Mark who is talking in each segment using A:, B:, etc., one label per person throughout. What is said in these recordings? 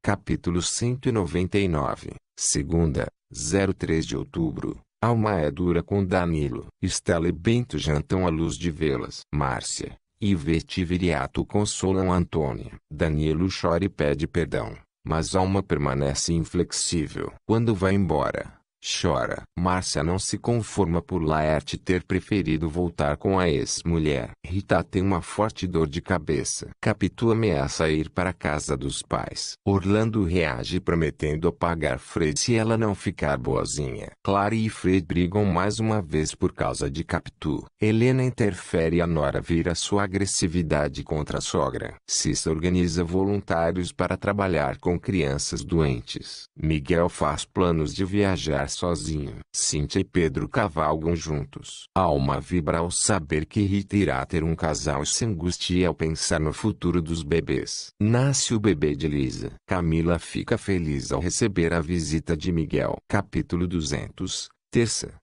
A: Capítulo 199, segunda, 03 de outubro. Alma é dura com Danilo. Estela e Bento jantam à luz de velas. Márcia, Ivete e Viriato consolam Antônia. Danilo chora e pede perdão, mas Alma permanece inflexível. Quando vai embora, Chora. Márcia não se conforma por Laerte ter preferido voltar com a ex-mulher. Rita tem uma forte dor de cabeça. Capitu ameaça ir para a casa dos pais. Orlando reage prometendo pagar Fred se ela não ficar boazinha. Clara e Fred brigam mais uma vez por causa de Capitu. Helena interfere e a Nora vira sua agressividade contra a sogra. Cissa organiza voluntários para trabalhar com crianças doentes. Miguel faz planos de viajar sozinho. Cintia e Pedro cavalgam juntos. A alma vibra ao saber que Rita irá ter um casal e se angustia ao pensar no futuro dos bebês. Nasce o bebê de Lisa. Camila fica feliz ao receber a visita de Miguel. Capítulo 200, terça,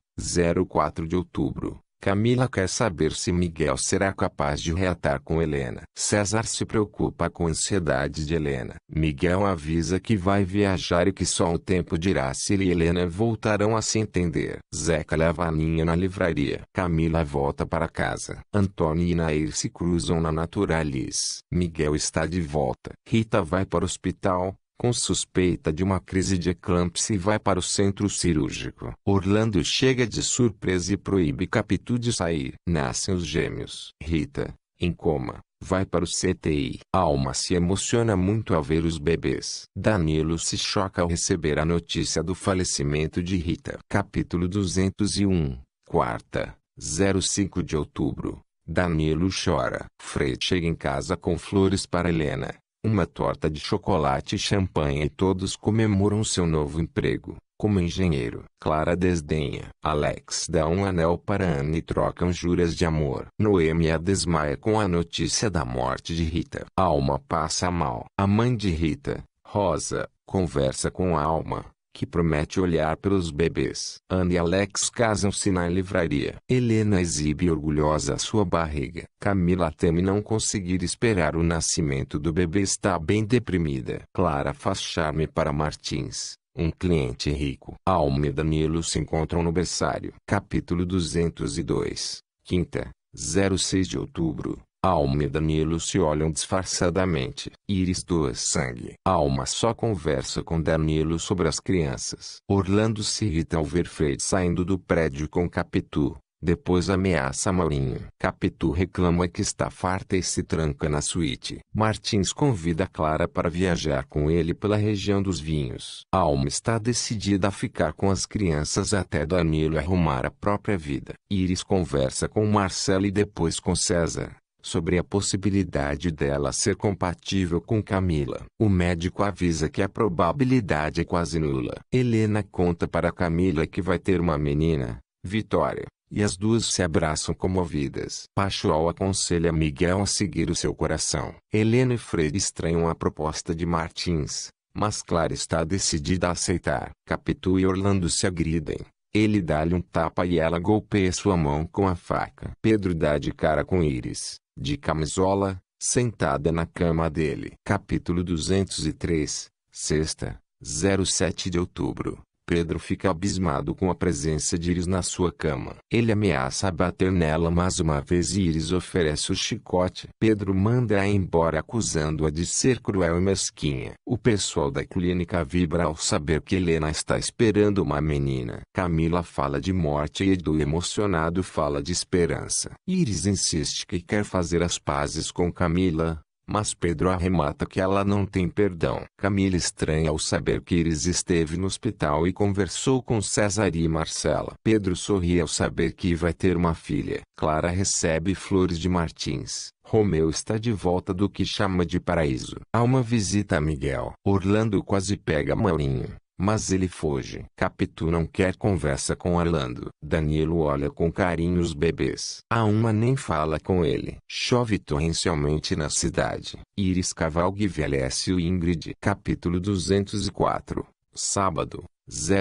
A: 04 de outubro. Camila quer saber se Miguel será capaz de reatar com Helena. César se preocupa com a ansiedade de Helena. Miguel avisa que vai viajar e que só o tempo dirá se ele e Helena voltarão a se entender. Zeca leva a Ninha na livraria. Camila volta para casa. Antônio e Nair se cruzam na Naturalis. Miguel está de volta. Rita vai para o hospital com suspeita de uma crise de eclampsia, e vai para o centro cirúrgico. Orlando chega de surpresa e proíbe Capitu de sair. Nascem os gêmeos. Rita, em coma, vai para o CTI. alma se emociona muito ao ver os bebês. Danilo se choca ao receber a notícia do falecimento de Rita. Capítulo 201, quarta, 05 de outubro. Danilo chora. Fred chega em casa com flores para Helena uma torta de chocolate e champanhe e todos comemoram seu novo emprego, como engenheiro. Clara desdenha. Alex dá um anel para Anne e trocam juras de amor. Noemia desmaia com a notícia da morte de Rita. A alma passa mal. A mãe de Rita, Rosa, conversa com a alma que promete olhar pelos bebês. Anne e Alex casam-se na livraria. Helena exibe orgulhosa sua barriga. Camila teme não conseguir esperar o nascimento do bebê e está bem deprimida. Clara faz charme para Martins, um cliente rico. Alma e Danilo se encontram no berçário. Capítulo 202, quinta, 06 de outubro. Alma e Danilo se olham disfarçadamente. Iris doa sangue. Alma só conversa com Danilo sobre as crianças. Orlando se irrita ao ver Fred saindo do prédio com Capitu. Depois ameaça Maurinho. Capitu reclama que está farta e se tranca na suíte. Martins convida Clara para viajar com ele pela região dos vinhos. Alma está decidida a ficar com as crianças até Danilo arrumar a própria vida. Iris conversa com Marcelo e depois com César sobre a possibilidade dela ser compatível com Camila. O médico avisa que a probabilidade é quase nula. Helena conta para Camila que vai ter uma menina, Vitória, e as duas se abraçam comovidas. Pachual aconselha Miguel a seguir o seu coração. Helena e Fred estranham a proposta de Martins, mas Clara está decidida a aceitar. Capitu e Orlando se agridem. Ele dá-lhe um tapa e ela golpeia sua mão com a faca. Pedro dá de cara com Iris, de camisola, sentada na cama dele. Capítulo 203, sexta, 07 de outubro. Pedro fica abismado com a presença de Iris na sua cama. Ele ameaça bater nela mais uma vez e Iris oferece o chicote. Pedro manda-a embora acusando-a de ser cruel e mesquinha. O pessoal da clínica vibra ao saber que Helena está esperando uma menina. Camila fala de morte e Edu emocionado fala de esperança. Iris insiste que quer fazer as pazes com Camila, mas Pedro arremata que ela não tem perdão. Camila estranha ao saber que Iris esteve no hospital e conversou com César e Marcela. Pedro sorri ao saber que vai ter uma filha. Clara recebe flores de Martins. Romeu está de volta do que chama de paraíso. Há uma visita a Miguel. Orlando quase pega Maurinho. Mas ele foge. Capitu não quer conversa com Arlando. Danilo olha com carinho os bebês. A uma nem fala com ele. Chove torrencialmente na cidade. Iris cavalga e envelhece o Ingrid. Capítulo 204. Sábado,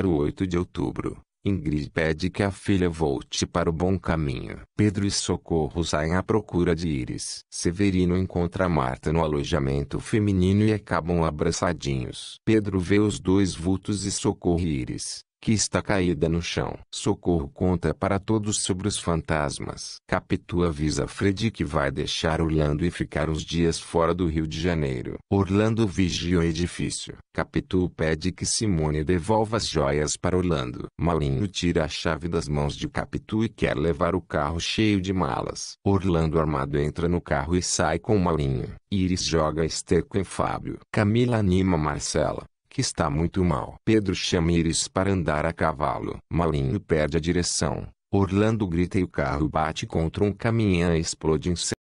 A: 08 de outubro. Ingrid pede que a filha volte para o bom caminho. Pedro e Socorro saem à procura de Iris. Severino encontra Marta no alojamento feminino e acabam abraçadinhos. Pedro vê os dois vultos e Socorro Iris que está caída no chão. Socorro conta para todos sobre os fantasmas. Capitu avisa Fred que vai deixar Orlando e ficar uns dias fora do Rio de Janeiro. Orlando vigia o edifício. Capitu pede que Simone devolva as joias para Orlando. Malinho tira a chave das mãos de Capitu e quer levar o carro cheio de malas. Orlando armado entra no carro e sai com Malinho. Iris joga esterco em Fábio. Camila anima Marcela que está muito mal. Pedro chama Iris para andar a cavalo. Malinho perde a direção. Orlando grita e o carro bate contra um caminhão e explode em